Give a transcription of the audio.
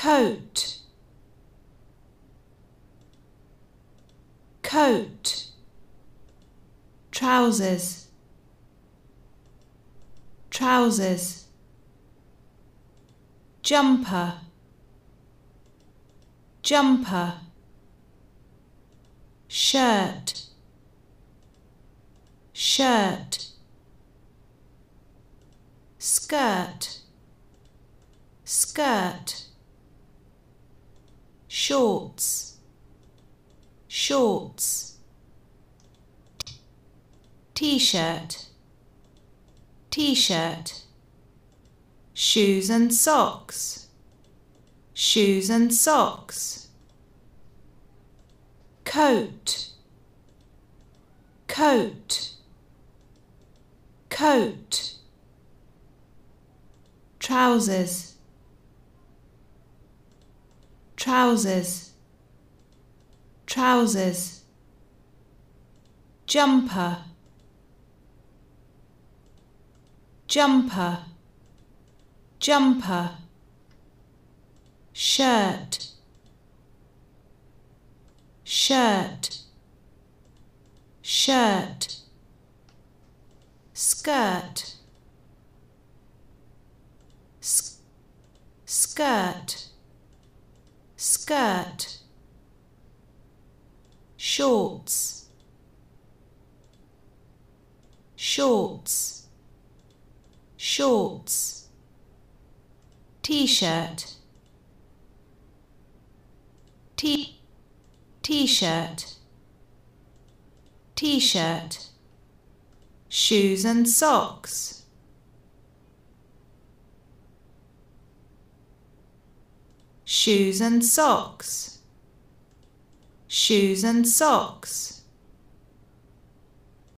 coat coat trousers trousers jumper jumper shirt shirt skirt skirt shorts shorts t-shirt t-shirt shoes and socks shoes and socks coat coat coat trousers trousers, trousers, jumper, jumper, jumper, shirt, shirt, shirt, skirt, skirt skirt shorts shorts shorts t-shirt t t-shirt t-shirt shoes and socks shoes and socks shoes and socks